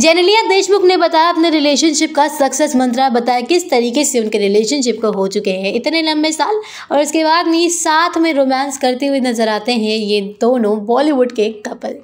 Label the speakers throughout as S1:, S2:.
S1: जेनेलिया देशमुख ने बताया अपने रिलेशनशिप का सक्सेस मंत्रा बताया किस तरीके से उनके रिलेशनशिप को हो चुके हैं इतने लंबे साल और इसके बाद भी साथ में रोमांस करते हुए नजर आते हैं ये दोनों बॉलीवुड के कपल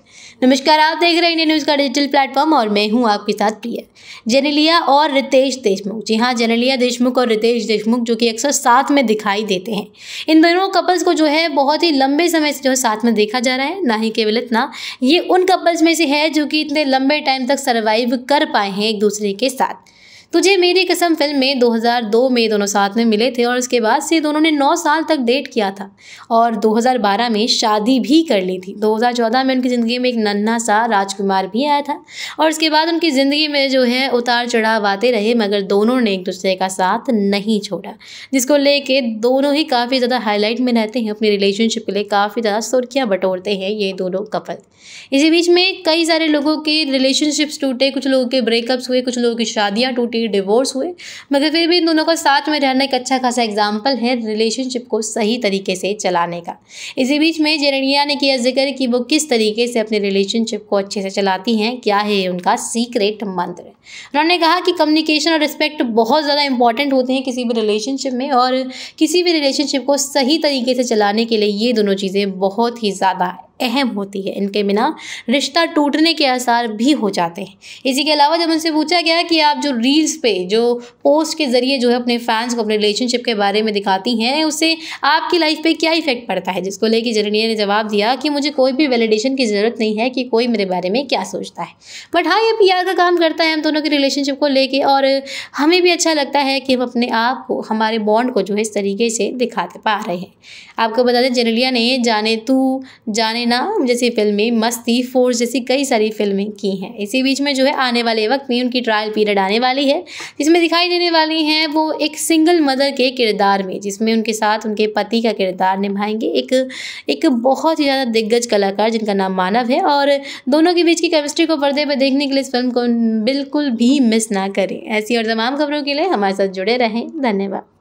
S1: नमस्कार आप देख रहे हैं इंडियन न्यूज़ का डिजिटल प्लेटफॉर्म और मैं हूं आपके साथ प्रिया जेनेलिया और रितेश देशमुख जी हाँ जेनेलिया देशमुख और रितेश देशमुख जो कि अक्सर साथ में दिखाई देते हैं इन दोनों कपल्स को जो है बहुत ही लंबे समय से जो है साथ में देखा जा रहा है ना ही केवल इतना ये उन कपल्स में से है जो कि इतने लंबे टाइम तक सर सर्वाइव कर पाए हैं एक दूसरे के साथ तुझे मेरी कसम फिल्म में 2002 में दोनों साथ में मिले थे और उसके बाद से दोनों ने 9 साल तक डेट किया था और 2012 में शादी भी कर ली थी 2014 में उनकी ज़िंदगी में एक नन्हा सा राजकुमार भी आया था और उसके बाद उनकी ज़िंदगी में जो है उतार चढ़ाव आते रहे मगर दोनों ने एक दूसरे का साथ नहीं छोड़ा जिसको लेके दोनों ही काफ़ी ज़्यादा हाईलाइट में रहते हैं अपनी रिलेशनशिप के लिए काफ़ी ज़्यादा सुर्खियाँ बटोरते हैं ये दोनों कपल इसी बीच में कई सारे लोगों के रिलेशनशिप्स टूटे कुछ लोगों के ब्रेकअप्स हुए कुछ लोगों की शादियाँ टूटी उनके डिवोर्स हुए मगर फिर भी इन दोनों का साथ में रहना एक अच्छा खासा एग्जाम्पल है रिलेशनशिप को सही तरीके से चलाने का इसी बीच में जेरेनिया ने किया जिक्र कि वो किस तरीके से अपने रिलेशनशिप को अच्छे से चलाती हैं क्या है उनका सीक्रेट मंत्र उन्होंने कहा कि कम्युनिकेशन और रिस्पेक्ट बहुत ज़्यादा इंपॉर्टेंट होते हैं किसी भी रिलेशनशिप में और किसी भी रिलेशनशिप को सही तरीके से चलाने के लिए ये दोनों चीज़ें बहुत ही ज़्यादा अहम होती है इनके बिना रिश्ता टूटने के आसार भी हो जाते हैं इसी के अलावा जब उनसे पूछा गया कि आप जो रील्स पे जो पोस्ट के ज़रिए जो है अपने फैंस को अपने रिलेशनशिप के बारे में दिखाती हैं उससे आपकी लाइफ पे क्या इफेक्ट पड़ता है जिसको लेके जरनिया ने जवाब दिया कि मुझे कोई भी वैलिडेशन की ज़रूरत नहीं है कि कोई मेरे बारे में क्या सोचता है बट हाँ ये पी का काम करता है हम दोनों के रिलेशनशिप को लेके और हमें भी अच्छा लगता है कि हम अपने आप को हमारे बॉन्ड को जो है इस तरीके से दिखाते पा रहे हैं आपको बता दें जरनिया ने जाने तू जाने नायना जैसी फिल्में मस्ती फोर्स जैसी कई सारी फिल्में की हैं इसी बीच में जो है आने वाले वक्त में उनकी ट्रायल पीरियड आने वाली है जिसमें दिखाई देने वाली हैं वो एक सिंगल मदर के किरदार में जिसमें उनके साथ उनके पति का किरदार निभाएंगे एक एक बहुत ही ज़्यादा दिग्गज कलाकार जिनका नाम मानव है और दोनों के बीच की केमिस्ट्री को पर्दे पर देखने के लिए इस फिल्म को बिल्कुल भी मिस ना करें ऐसी और तमाम खबरों के लिए हमारे साथ जुड़े रहें धन्यवाद